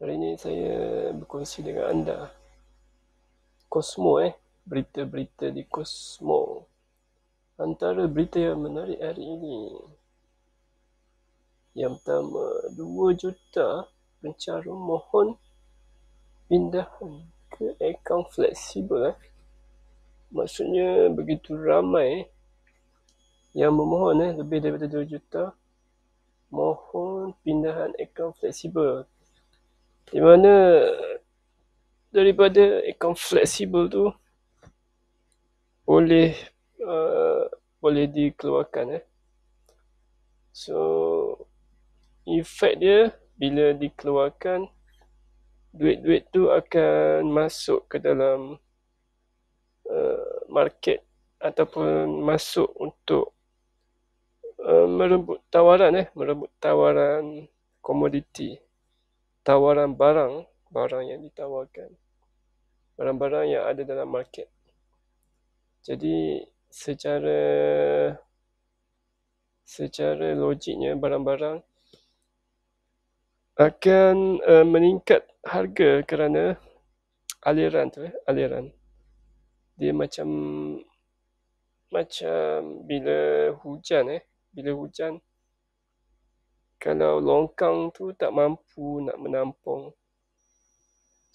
Hari ini saya berkongsi dengan anda Kosmo eh Berita-berita di Kosmo Antara berita yang menarik hari ini Yang pertama 2 juta pencara mohon Pindahan ke akaun fleksibel eh Maksudnya begitu ramai eh? Yang memohon eh Lebih daripada 2 juta Mohon pindahan akaun fleksibel di mana daripada account flexible tu boleh uh, boleh dikeluarkan eh. So effect dia bila dikeluarkan duit-duit tu akan masuk ke dalam uh, market ataupun masuk untuk uh, merebut tawaran eh merebut tawaran komoditi tawaran barang, barang yang ditawarkan. Barang-barang yang ada dalam market. Jadi secara secara logiknya barang-barang akan uh, meningkat harga kerana aliran tu eh, aliran. Dia macam macam bila hujan eh, bila hujan kalau longkang tu tak mampu nak menampung.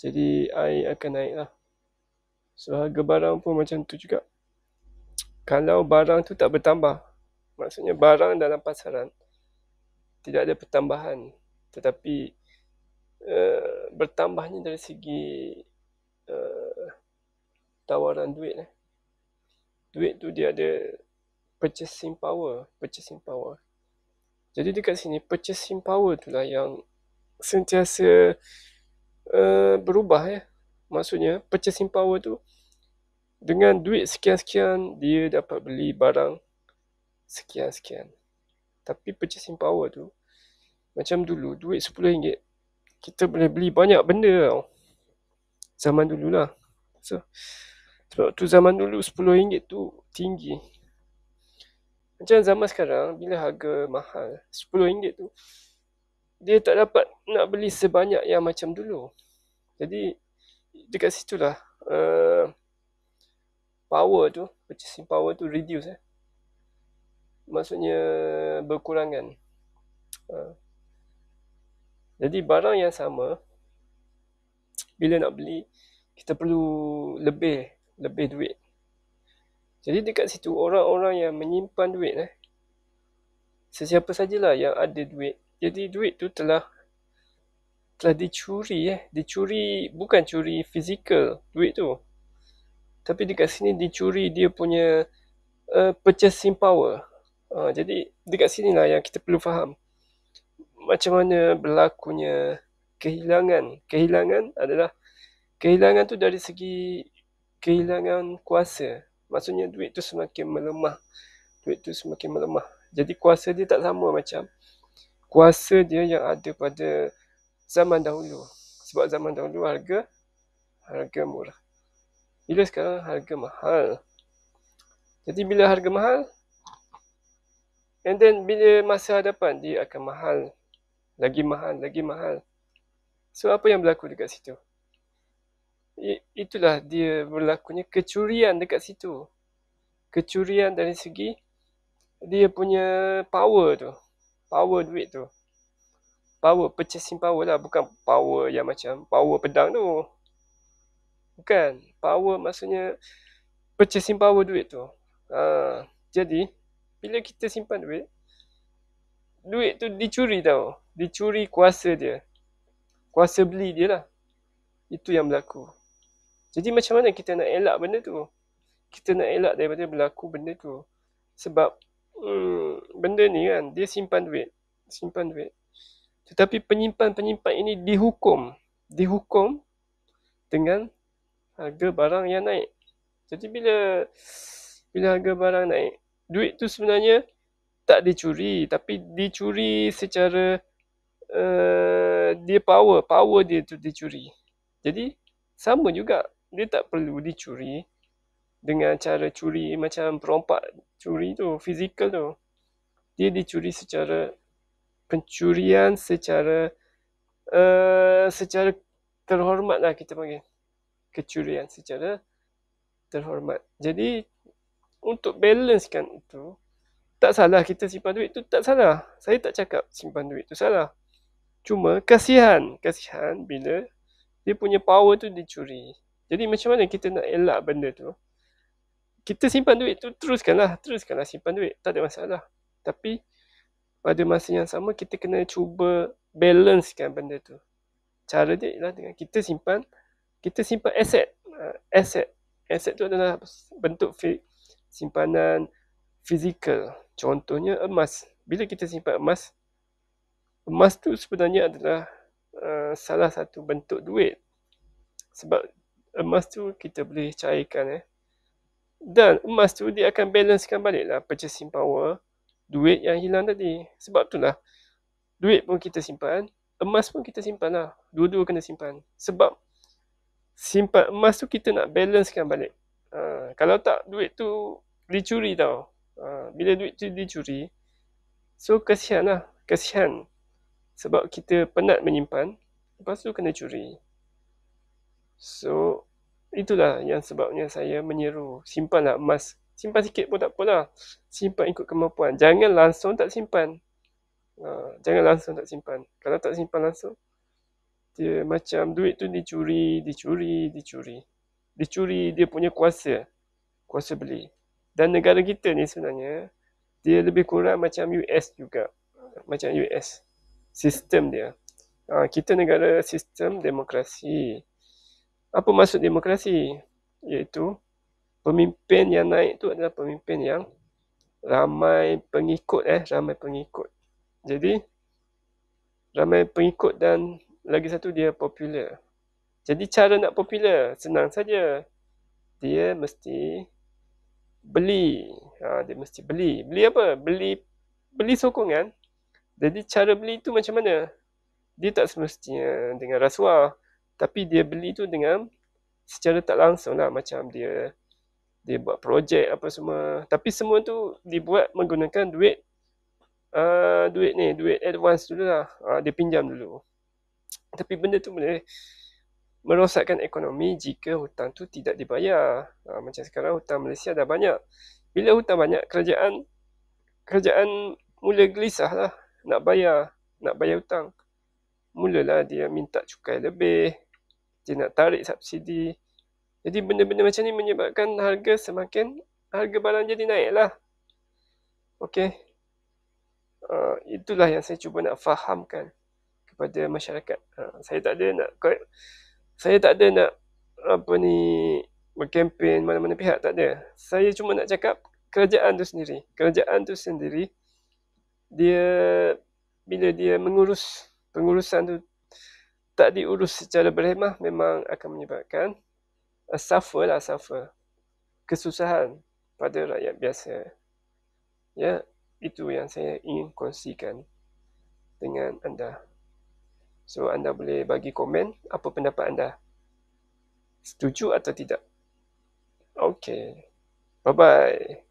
Jadi air akan naik lah. So harga barang pun macam tu juga. Kalau barang tu tak bertambah. Maksudnya barang dalam pasaran. Tidak ada pertambahan. Tetapi uh, bertambahnya dari segi uh, tawaran duit. Eh. Duit tu dia ada purchasing power. Purchasing power. Jadi dekat sini purchasing power tu lah yang sentiasa uh, berubah ya. Eh. Maksudnya purchasing power tu dengan duit sekian-sekian dia dapat beli barang sekian-sekian. Tapi purchasing power tu macam dulu duit RM10 kita boleh beli banyak benda tau. Zaman dululah. So sebab tu zaman dulu RM10 tu tinggi. Macam zaman sekarang bila harga mahal RM10 tu dia tak dapat nak beli sebanyak yang macam dulu. Jadi dekat situlah uh, eh, power tu purchasing power tu reduce eh. Maksudnya berkurangan. Uh. Jadi barang yang sama bila nak beli kita perlu lebih lebih duit jadi dekat situ orang-orang yang menyimpan duit eh. Sesiapa sajalah yang ada duit. Jadi duit tu telah telah dicuri eh. Dicuri bukan curi fizikal duit tu. Tapi dekat sini dicuri dia punya uh, purchasing power. Uh, jadi dekat sini lah yang kita perlu faham. Macam mana berlakunya kehilangan. Kehilangan adalah kehilangan tu dari segi kehilangan kuasa maksudnya duit tu semakin melemah duit tu semakin melemah jadi kuasa dia tak sama macam kuasa dia yang ada pada zaman dahulu sebab zaman dahulu harga harga murah bila sekarang harga mahal jadi bila harga mahal and then bila masa hadapan dia akan mahal lagi mahal lagi mahal so apa yang berlaku dekat situ itulah dia berlakunya kecurian dekat situ. Kecurian dari segi dia punya power tu. Power duit tu. Power, purchasing power lah. Bukan power yang macam power pedang tu. Bukan. Power maksudnya purchasing power duit tu. Ha. Jadi, bila kita simpan duit, duit tu dicuri tau. Dicuri kuasa dia. Kuasa beli dia lah. Itu yang berlaku. Jadi macam mana kita nak elak benda tu? Kita nak elak daripada berlaku benda tu. Sebab hmm, benda ni kan, dia simpan duit. Simpan duit. Tetapi penyimpan-penyimpan ini dihukum. Dihukum dengan harga barang yang naik. Jadi bila bila harga barang naik, duit tu sebenarnya tak dicuri tapi dicuri secara uh, dia power power dia tu dicuri jadi sama juga dia tak perlu dicuri dengan cara curi macam perompak curi tu, fizikal tu. Dia dicuri secara pencurian secara uh, secara terhormat lah kita panggil. Kecurian secara terhormat. Jadi untuk balancekan itu, tak salah kita simpan duit tu tak salah. Saya tak cakap simpan duit tu salah. Cuma kasihan, kasihan bila dia punya power tu dicuri. Jadi macam mana kita nak elak benda tu? Kita simpan duit tu teruskanlah, teruskanlah simpan duit, tak ada masalah. Tapi pada masa yang sama kita kena cuba balancekan benda tu. Cara dia ialah dengan kita simpan kita simpan aset. Ha, aset aset tu adalah bentuk simpanan fizikal. Contohnya emas. Bila kita simpan emas, emas tu sebenarnya adalah uh, salah satu bentuk duit. Sebab emas tu kita boleh cairkan eh. Dan emas tu dia akan balancekan balik lah, purchasing power duit yang hilang tadi. Sebab tu lah, duit pun kita simpan, emas pun kita simpan lah. Dua-dua kena simpan. Sebab simpan emas tu kita nak balancekan balik. Uh, kalau tak duit tu dicuri tau. Uh, bila duit tu dicuri, so kasihan lah. kasihan. Sebab kita penat menyimpan, lepas tu kena curi. So itulah yang sebabnya saya menyeru simpanlah emas. Simpan sikit pun tak apalah. Simpan ikut kemampuan. Jangan langsung tak simpan. Uh, jangan langsung tak simpan. Kalau tak simpan langsung dia macam duit tu dicuri, dicuri, dicuri. Dicuri dia punya kuasa. Kuasa beli. Dan negara kita ni sebenarnya dia lebih kurang macam US juga. Macam US. Sistem dia. Uh, kita negara sistem demokrasi. Apa maksud demokrasi? Iaitu pemimpin yang naik tu adalah pemimpin yang ramai pengikut eh, ramai pengikut. Jadi ramai pengikut dan lagi satu dia popular. Jadi cara nak popular senang saja. Dia mesti beli. Ha, dia mesti beli. Beli apa? Beli beli sokongan. Jadi cara beli tu macam mana? Dia tak semestinya dengan rasuah tapi dia beli tu dengan secara tak langsung lah macam dia dia buat projek apa semua tapi semua tu dibuat menggunakan duit uh, duit ni duit advance dulu lah uh, dia pinjam dulu tapi benda tu boleh merosakkan ekonomi jika hutang tu tidak dibayar uh, macam sekarang hutang Malaysia dah banyak bila hutang banyak kerajaan kerajaan mula gelisah lah nak bayar nak bayar hutang mulalah dia minta cukai lebih dia nak tarik subsidi. Jadi benda-benda macam ni menyebabkan harga semakin harga barang jadi naiklah. Okey. Uh, itulah yang saya cuba nak fahamkan kepada masyarakat. Uh, saya tak ada nak saya tak ada nak apa ni berkempen mana-mana pihak tak ada. Saya cuma nak cakap kerajaan tu sendiri. Kerajaan tu sendiri dia bila dia mengurus pengurusan tu tak diurus secara berhemah memang akan menyebabkan uh, suffer lah suffer kesusahan pada rakyat biasa. Ya, itu yang saya ingin kongsikan dengan anda. So anda boleh bagi komen apa pendapat anda. Setuju atau tidak? Okay. Bye-bye.